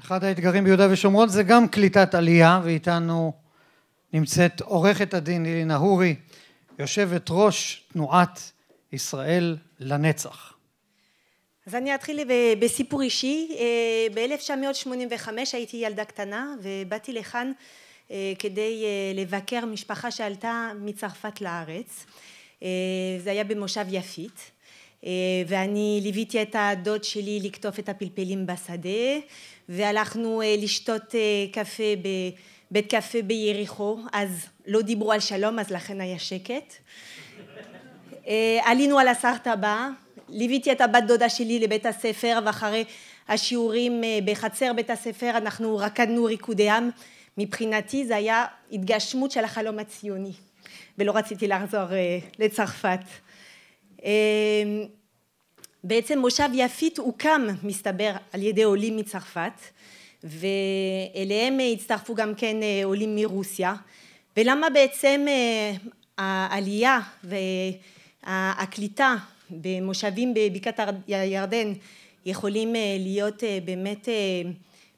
אחד האתגרים ביהודה ושומרון זה גם קליטת עלייה, ואיתנו נמצאת עורכת הדין לילי נהורי, יושבת ראש תנועת ישראל לנצח. אז אני אתחיל בסיפור אישי. אה, ב-1985 הייתי ילדה קטנה ובאתי לכאן אה, כדי אה, לבקר משפחה שעלתה מצרפת לארץ. זה היה במושב יפית. אה, ואני ליוויתי את הדוד שלי לקטוף את הפלפלים בשדה, והלכנו אה, לשתות אה, קפה בבית קפה ביריחו, אז לא דיברו על שלום, אז לכן היה שקט. עלינו על הסרטבה, ליוויתי את הבת דודה שלי לבית הספר, ואחרי השיעורים בחצר בית הספר אנחנו רקדנו ריקודי עם. מבחינתי זה היה התגשמות של החלום הציוני, ולא רציתי לחזור לצרפת. אמ, בעצם מושב יפית הוקם, מסתבר, על ידי עולים מצרפת, ואליהם אה, הצטרפו גם כן אה, עולים מרוסיה. ולמה בעצם אה, העלייה והקליטה במושבים בבקעת הירדן יכולים להיות באמת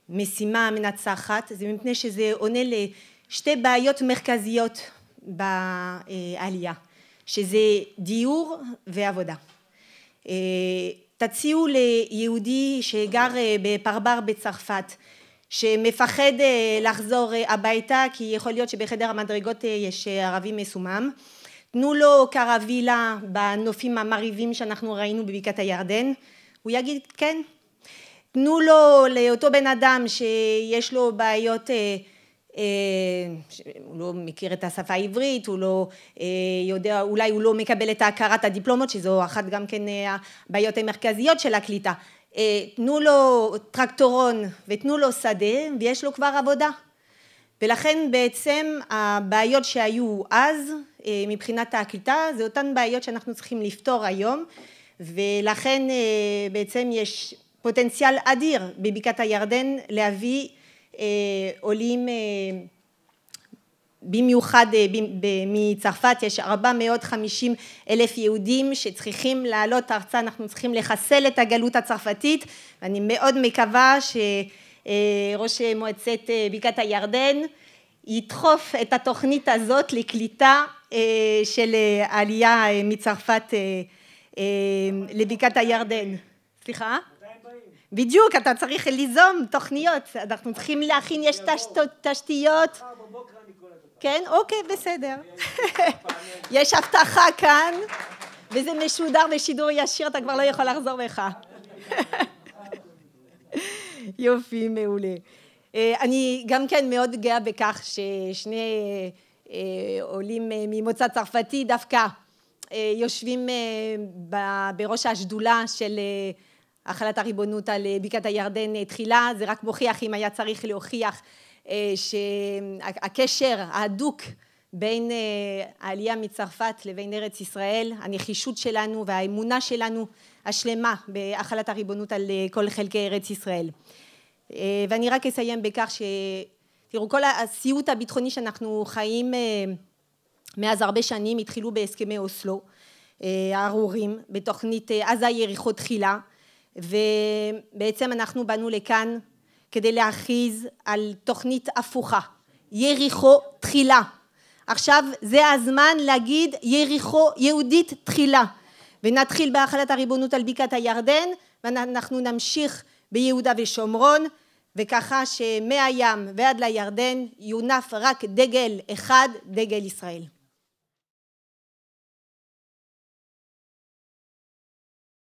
משימה מנצחת? זה מפני שזה עונה לשתי בעיות מרכזיות בעלייה. שזה דיור ועבודה. אה, תציעו ליהודי שגר אה, בפרבר בצרפת, שמפחד אה, לחזור הביתה כי יכול להיות שבחדר המדרגות יש ערבי מסומם, תנו לו קרווילה בנופים המרהיבים שאנחנו ראינו בבקעת הירדן, הוא יגיד כן. תנו לו, לאותו בן אדם שיש לו בעיות אה, הוא לא מכיר את השפה העברית, הוא לא אה, יודע, אולי הוא לא מקבל את הכרת הדיפלומות, שזו אחת גם כן אה, הבעיות המרכזיות של הקליטה. תנו לו טרקטורון ותנו לו שדה ויש לו כבר עבודה. ולכן בעצם הבעיות שהיו אז מבחינת הקליטה זה אותן בעיות שאנחנו צריכים לפתור היום ולכן בעצם יש פוטנציאל אדיר בבקעת הירדן להביא אה, עולים אה, במיוחד אה, מצרפת יש 450 אלף יהודים שצריכים לעלות ארצה, אנחנו צריכים לחסל את הגלות הצרפתית ואני מאוד מקווה שראש אה, מועצת אה, בקעת הירדן ידחוף את התוכנית הזאת לקליטה של העלייה מצרפת לבקעת הירדן. סליחה? בדיוק, אתה צריך ליזום תוכניות, אנחנו צריכים להכין, יש תשתיות. אה, כן, אוקיי, בסדר. יש הבטחה כאן, וזה משודר בשידור ישיר, אתה כבר לא יכול לחזור בך. יופי, מעולה. אה, אני גם כן מאוד גאה בכך ששני אה, עולים ממוצא צרפתי דווקא יושבים בראש השדולה של החלת הריבונות על אה, בקעת הירדן אה, תחילה, זה רק מוכיח אם היה צריך להוכיח אה, שהקשר ההדוק בין העלייה מצרפת לבין ארץ ישראל, הנחישות שלנו והאמונה שלנו השלמה בהחלת הריבונות על כל חלקי ארץ ישראל. ואני רק אסיים בכך ש... תראו, כל הסיוט הביטחוני שאנחנו חיים מאז הרבה שנים התחילו בהסכמי אוסלו הארורים, בתוכנית עזה יריחו תחילה ובעצם אנחנו באנו לכאן כדי להכריז על תוכנית הפוכה, יריחו תחילה. עכשיו זה הזמן להגיד יריחו יהודית תחילה, ונתחיל בהחלת הריבונות על בקעת הירדן, ואנחנו נמשיך ביהודה ושומרון, וככה שמהים ועד לירדן יונף רק דגל אחד, דגל ישראל.